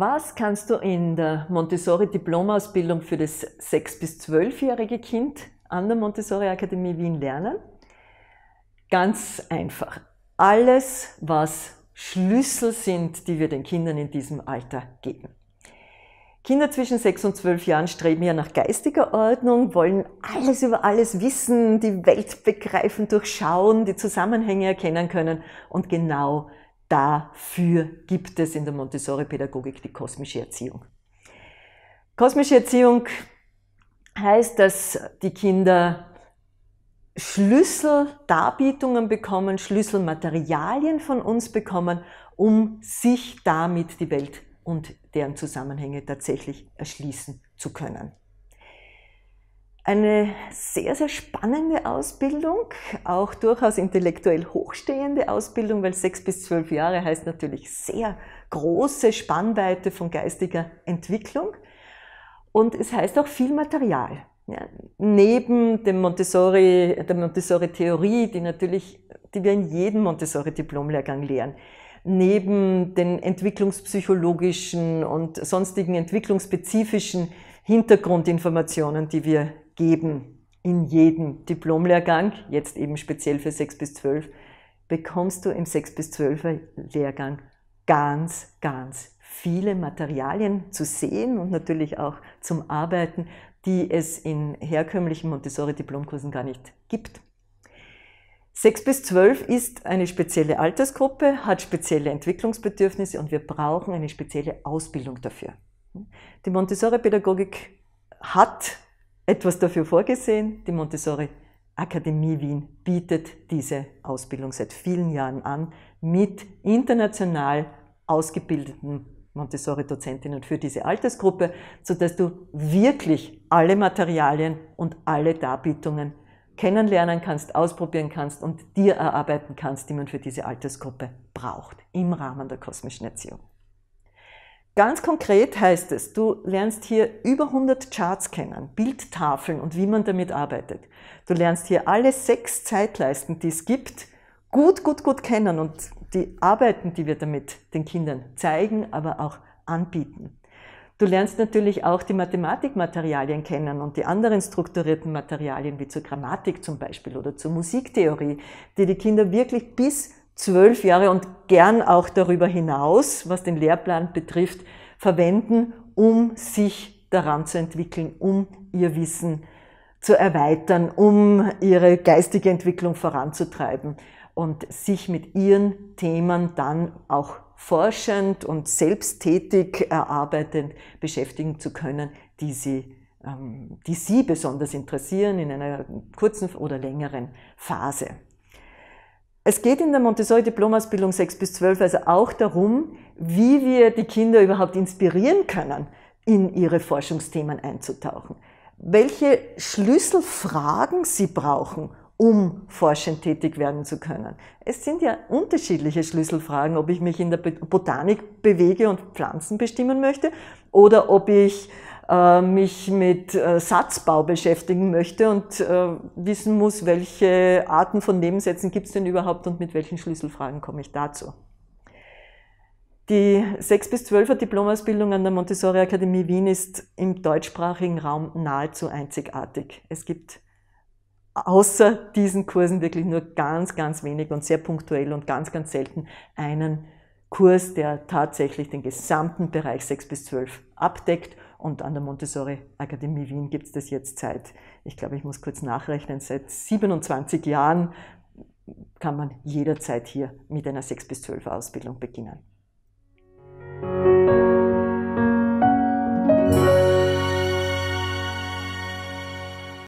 Was kannst du in der Montessori-Diplomausbildung für das 6- bis 12-jährige Kind an der Montessori-Akademie Wien lernen? Ganz einfach. Alles, was Schlüssel sind, die wir den Kindern in diesem Alter geben. Kinder zwischen 6 und 12 Jahren streben ja nach geistiger Ordnung, wollen alles über alles wissen, die Welt begreifen, durchschauen, die Zusammenhänge erkennen können. Und genau Dafür gibt es in der Montessori-Pädagogik die kosmische Erziehung. Kosmische Erziehung heißt, dass die Kinder Schlüsseldarbietungen bekommen, Schlüsselmaterialien von uns bekommen, um sich damit die Welt und deren Zusammenhänge tatsächlich erschließen zu können. Eine sehr, sehr spannende Ausbildung, auch durchaus intellektuell hochstehende Ausbildung, weil sechs bis zwölf Jahre heißt natürlich sehr große Spannweite von geistiger Entwicklung. Und es heißt auch viel Material. Ja, neben dem Montessori, der Montessori-Theorie, die natürlich, die wir in jedem Montessori-Diplomlehrgang lehren, neben den entwicklungspsychologischen und sonstigen entwicklungsspezifischen Hintergrundinformationen, die wir geben in jedem Diplomlehrgang, jetzt eben speziell für 6 bis 12, bekommst du im 6 bis 12er Lehrgang ganz, ganz viele Materialien zu sehen und natürlich auch zum Arbeiten, die es in herkömmlichen Montessori-Diplomkursen gar nicht gibt. 6 bis 12 ist eine spezielle Altersgruppe, hat spezielle Entwicklungsbedürfnisse und wir brauchen eine spezielle Ausbildung dafür. Die Montessori-Pädagogik hat etwas dafür vorgesehen. Die Montessori Akademie Wien bietet diese Ausbildung seit vielen Jahren an mit international ausgebildeten Montessori-Dozentinnen für diese Altersgruppe, sodass du wirklich alle Materialien und alle Darbietungen kennenlernen kannst, ausprobieren kannst und dir erarbeiten kannst, die man für diese Altersgruppe braucht im Rahmen der kosmischen Erziehung. Ganz konkret heißt es, du lernst hier über 100 Charts kennen, Bildtafeln und wie man damit arbeitet. Du lernst hier alle sechs Zeitleisten, die es gibt, gut, gut, gut kennen und die Arbeiten, die wir damit den Kindern zeigen, aber auch anbieten. Du lernst natürlich auch die Mathematikmaterialien kennen und die anderen strukturierten Materialien wie zur Grammatik zum Beispiel oder zur Musiktheorie, die die Kinder wirklich bis zwölf Jahre und gern auch darüber hinaus, was den Lehrplan betrifft, verwenden, um sich daran zu entwickeln, um ihr Wissen zu erweitern, um ihre geistige Entwicklung voranzutreiben und sich mit ihren Themen dann auch forschend und selbsttätig erarbeitend beschäftigen zu können, die sie, ähm, die sie besonders interessieren in einer kurzen oder längeren Phase. Es geht in der Montessori-Diplomausbildung 6 bis 12 also auch darum, wie wir die Kinder überhaupt inspirieren können, in ihre Forschungsthemen einzutauchen. Welche Schlüsselfragen sie brauchen, um forschend tätig werden zu können. Es sind ja unterschiedliche Schlüsselfragen, ob ich mich in der Botanik bewege und Pflanzen bestimmen möchte oder ob ich äh, mich mit äh, Satzbau beschäftigen möchte und äh, wissen muss, welche Arten von Nebensätzen gibt es denn überhaupt und mit welchen Schlüsselfragen komme ich dazu. Die 6- bis 12er Diplomausbildung an der Montessori Akademie Wien ist im deutschsprachigen Raum nahezu einzigartig. Es gibt außer diesen Kursen wirklich nur ganz, ganz wenig und sehr punktuell und ganz, ganz selten einen Kurs, der tatsächlich den gesamten Bereich 6 bis 12 abdeckt. Und an der Montessori Akademie Wien gibt es das jetzt seit, ich glaube, ich muss kurz nachrechnen, seit 27 Jahren kann man jederzeit hier mit einer 6 bis 12 Ausbildung beginnen.